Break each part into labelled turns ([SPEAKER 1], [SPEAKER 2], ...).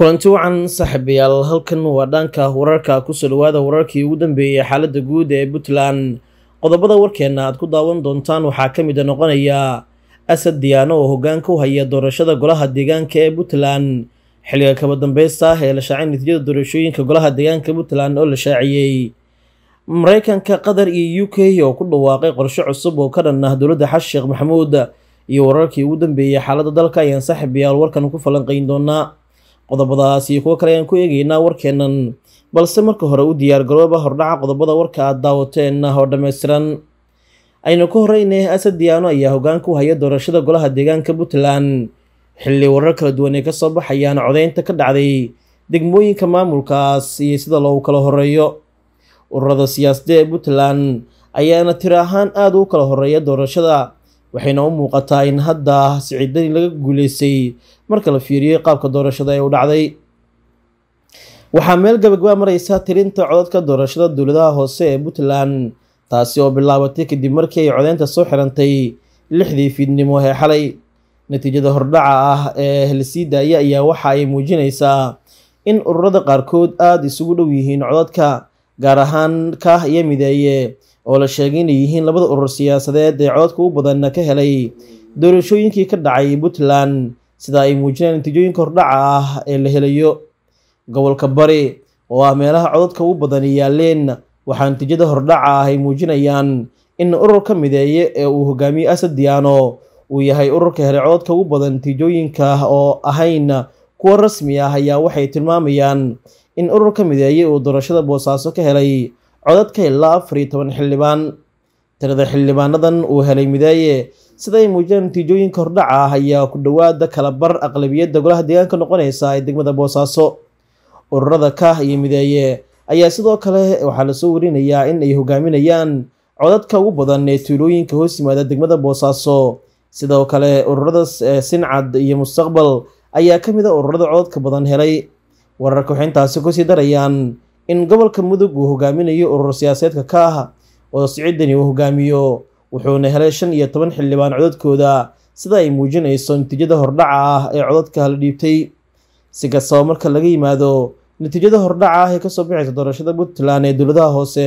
[SPEAKER 1] kulanti wacan saaxiibayaal halkan waa dhaanka wararka kusoo dhawaada wararkii ugu dambeeyey xaaladda guud ee puntland qodobada warkeena aad ku daawan doontaan waxaa ka mida noqonaya asad diyaano oo hoggaanka u haya doorashada golaha deegaanka ee puntland xilliga kabadambeysta ah ee la shaacay natiijada doorashooyinka golaha deegaanka puntland oo la shaaciyey maraykanka qatar iyo u k oo ku dhawaaqay qorsho cusub oo ka dhan ah dowladda xasan maxamuud iyo wararkii ugu dambeeyey xaaladda dalka ayaan saaxiibayaal warkan ku falanqeyn doonaa qodobadaas iyo kuwo kale ayaan ku eegaynaa warkeennan balse marka hore u diyaar garooba hordhaca qodobada warka aad daawateen ah oo dhammaystiran aynu ka horeynay asad diyaano ayaa hoggaanka haya doorashada golaha deegaanka puntland xilli warar kala duwan ay ka soo baxayaan codaynta ka dhacday degmooyinka maamulkaas iyo sida loogu kala horreeyo ururada siyaasadda ee puntland ayaana tir ahaan aada u kala horreeya doorashada waxayna u muuqataa in hadda siciidani laga guuleystay marka la fiiriyey qaabka doorashada ee u dhacday waxaa meel gabagaba mareysa tirinta codadka doorashada dowladaha hoose ee puntland taasi oo bilaabatay kadib markii ay codeynta soo xirantay lixdii fiidnimo ee xalay natiijada hordhaca ah ee lasii daaya ayaa waxa ay muujinaysaa in ururada qaarkood aada isugu dhow yihiin codadka gaar ahaan kah iyo mideeye oo la sheegay inay yihiin labada urur siyaasadeed ee coodka u badanna ka helay doorashooyinkii ka dhacay puntland sida ay muujinaan natiijooyinka hordhaca ah ee la helayo gobolka bari oo ah meelaha codadka ugu badan yaaleen waxaa natiijada hordhaca ah ay muujinayaan in ururka mideeye ee uu hogaamiye asad diyaano uu yahay ururka helay codadka ugu badan natiijooyinka oo ahayn kuwo rasmi ah ayaa waxay tilmaamayaan in ururka mideeyey uu doorashada boosaaso ka helay codadka ilaa afar iyo toban xildhibaan tirada xildhibaanadan uu helay mideeye siday muujiyeen natiijooyinka hordhaca ah ayaa ku dhowaada kala bar aqlabiyadda golaha deegaanka noqonaysa ee degmada boosaaso ururada kah iyo mideeye ayaa sidoo kale waxaa lasoo warinayaa in ay hogaaminayaan codadka ugu badan ee tuulooyinka hoos yimaada degmada boosaaso sidoo kale ururada eh, sincad iyo mustaqbal ayaa ka mid a ah ururada codadka badan helay wararka waxay intaasi kusii darayaan in gobolka mudug uu hogaaminayo urur siyaaseedka ka ah oo siciidani uu hogaamiyo wuxuuna helay shan iyo toban xildhibaan codadkooda sida ay muujinayso natiijada hordhaca ah ee codadka hala dhiibtay si kastaba marka laga yimaado natiijada hordhaca ah ee kasoo bixaysa doorashada puntland ee dowladaha hoose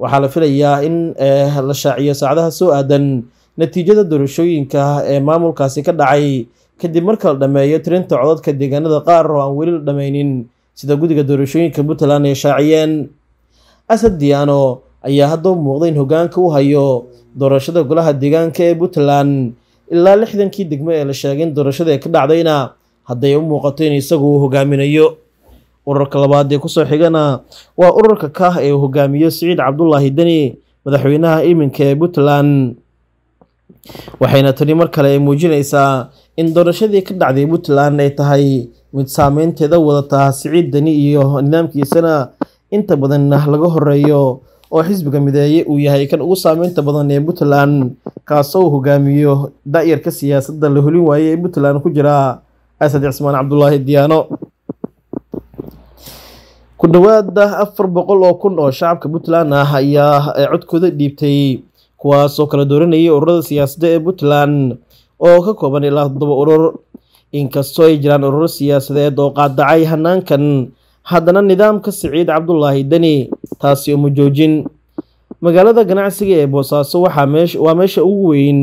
[SPEAKER 1] waxaa la filayaa in eh, la shaaciyo saacadaha soo aadan natiijada doorashooyinka ah ee maamulkaasi ka dhacay kadib marka la dhammeeyo tirinta codadka deegaanada qaar oo aan weli la dhammaynin sida guddiga doorashooyinka puntland ay shaaciyeen asad diyaano ayaa hadda u muuqda in hoggaanka u hayo doorashada golaha deegaanka ee puntland ilaa lixdankii degmo ee la sheegay in doorashada ee ka dhacdayna hadday u muuqato in isagu uu hogaaminayo ururka labaad ee kusoo xigana waa ururka kah ee uu hogaamiyo siciid cabdulaahi deni madaxweynaha iminka ee puntland waxayna tani mar kale ay muujinaysaa in doorashadii ka dhacday puntland ay tahay mid saameynteeda wadata siciid deni iyo nidaamkiisana inta badan laga horeeyo oo xisbiga mideeye uu yahay kan ugu saameynta badan ee puntland kaasoo uu hogaamiyo da-yarka siyaasadda la hulin waayey ee puntland ku jira asad cismaan cabdulaahi diyaano ku dhowaada afar boqol oo kun oo shacabka puntland ah ayaa eh, codkooda dhiibtay kuwaas oo kala dooranayay ururada siyaasadda ee puntland oo ka kooban ilaa toddoba urur inkastoo ay jiraan ururo siyaasadeed oo qaadacay hanaankan haddana nidaamka siciid cabdulaahi deni taasi uma joojin magaalada ganacsiga ee boosaaso waa meesha ugu weyn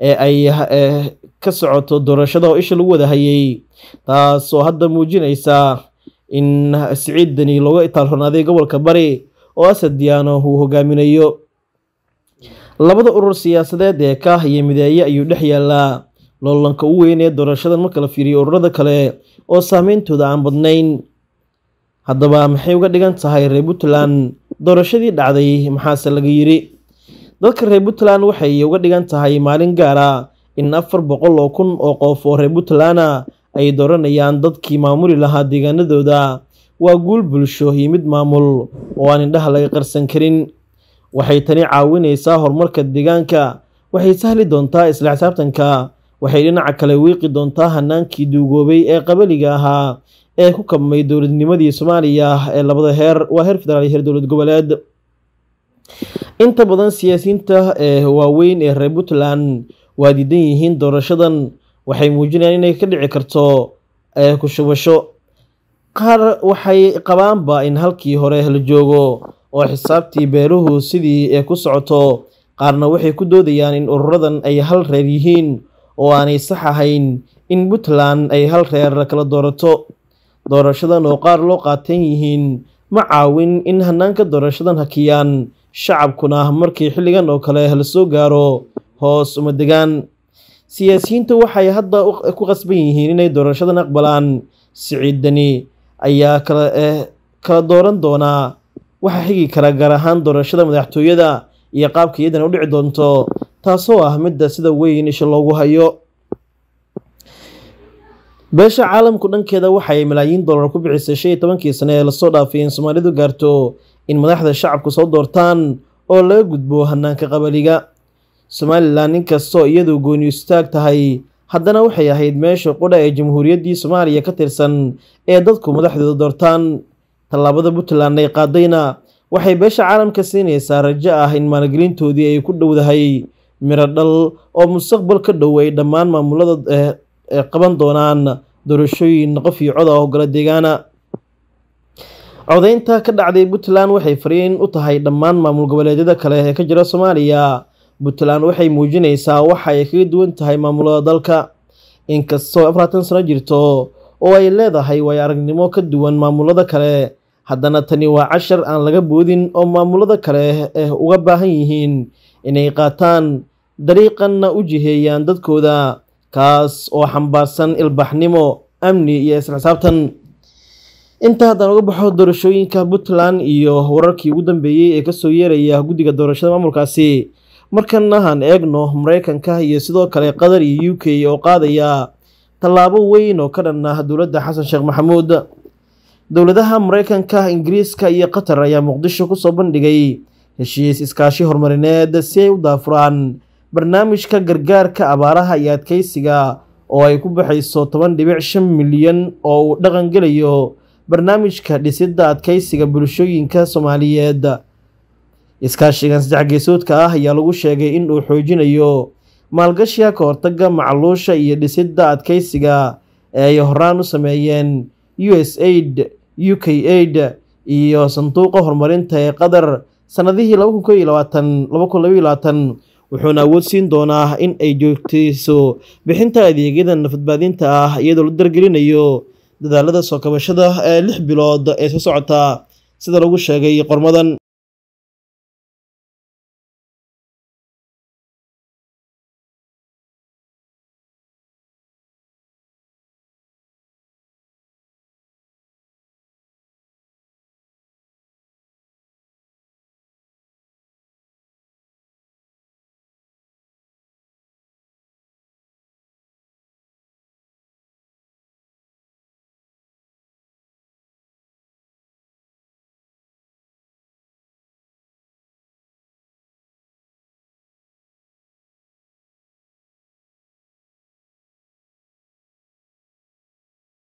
[SPEAKER 1] ee ay eh, ka socoto doorashada oo isha lagu wada hayay taasoo hadda muujinaysa in siciid deni looga itaalronaaday gobolka bari oo asad diyaano uu hogaaminayo labada urur siyaasadeed ee kaah iyo mideeye ayuu dhex yaallaa loolanka u weyn ee doorashadan marka la fiiriyo ururada kale oo saameyntooda aan badnayn haddaba maxay uga dhigan tahay reer puntland doorashadii dhacday maxaase laga yidhi dadka reer puntland waxay uga dhigan tahay maalin gaara in afar boqol oo kun oo qof oo reer puntland ay dooranayaan dadkii maamuli lahaa deegaanadooda waa guul bulsho iyo mid maamul oo aan indhaha laga qarsan karin waxay tani caawinaysaa horumarka deegaanka waxay sahli doontaa isla xisaabtanka waxay dhinaca kale wiiqi doontaa hanaankii duugoobay ee qabaliga ahaa ee ku kabmay dowladnimadii soomaaliya ee labada heer waa heer federaal iyo heer dowlad goboleed inta badan siyaasiyiinta ee eh, waaweyn ee reer puntland waa diidan yihiin doorashadan waxay muujinayaan inay ka dhici karto ee eh, ku shubasho qaar waxay qabaanba in halkii hore la joogo oo xisaabtii beeluhu sidii ee ku socoto qaarna waxay ku doodayaan in ururadan ay hal reer yihiin oo aanay sax ahayn in puntland ay hal reer kala doorato doorashadan oo qaar loo qaateen yihiin ma caawin in hanaanka doorashadan hakiyaan shacabkuna markii xilligan oo kale la soo gaaro hoos uma degaan siyaasiyiinta waxay hadda ku qasban yihiin inay doorashadan aqbalaan siciidani ayaa kala eh, kala dooran doonaa waxaa xigi kara gaar ahaan doorashada madaxtooyada iyo qaabka iyadan u dhici doonto taasoo ah midda sida weyn isha loogu hayo beesha caalamku dhankeeda waxa ay malaayiin dollar ku bixisay shan iyo tobankii sane ee lasoo dhaafay in soomaalidu gaarto in madaxda shacabku soo doortaan oo laga gudbo hanaanka qabaliga somalilan inkastoo iyadu gooni istaag tahay haddana waxay ahayd meesha qudha ee jamhuuriyaddii soomaaliya ka tirsan ee dadku madaxdooda doortaan tallaabada puntland ay qaadayna waxay beesha caalamka siinaysaa rajo ah in maalgelintoodii ay ku dhowdahay miro dhal oo mustaqbal ka dhow ay dhammaan maamulada eh, eh, qaban doonaan doorashooyin qof iyo cod ah oo gala deegaana codaynta ka dhacday puntland waxay fariin u tahay dhammaan maamul goboleedyada kale ee ka jira soomaaliya puntland waxay muujinaysaa waxa ay kaga duwan tahay maamulada dalka inkastoo afaratan sano jirto oo ay leedahay way aragnimo ka duwan maamulada kale haddana tani waa cashar aan laga boodin oo maamulada kale eh uga baahan yihiin inay qaataan dariiqanna u jiheeyaan dadkooda kaas oo xambaarsan ilbaxnimo amni iyo isla xisaabtan intaa haddaan uga baxo doorashooyinka puntland iyo wararkii ugu dambeeyey ee kasoo yeeraya guddiga doorashada maamulkaasi markana aan eegno mareykanka iyo sidoo kale qatar iyo u k oo qaadaya tallaabo weyn oo ka dhan ah dowladda xasan sheekh maxamuud dowladaha mareykanka ingiriiska iyo qatar ayaa muqdisho kusoo bandhigay heshiis iskaashi horumarineed si ay u daafuraan barnaamijka gargaarka abaaraha iyo adkaysiga oo ay ku baxayso toban dhibic shan milyan oo uu dhaqan gelayo barnaamijka dhisidda adkaysiga bulshooyinka soomaaliyeed iskaashigan saddex geesoodka ah ayaa lagu sheegay in uu xoojinayo maalgashiga hortagga macluusha iyo dhisidda adkeysiga ee ay horaan u sameeyeen u s usaid u k aid iyo sanduuqa horumarinta ee qatar sannadihii wuxuuna awood siin doonaa in ay joogtayso bixinta adeegyada nafadbaadinta ah iyadoo la dargelinayo dadaalada soo kabashada ee lix bilood ee soo socota sida lagu sheegay qormadan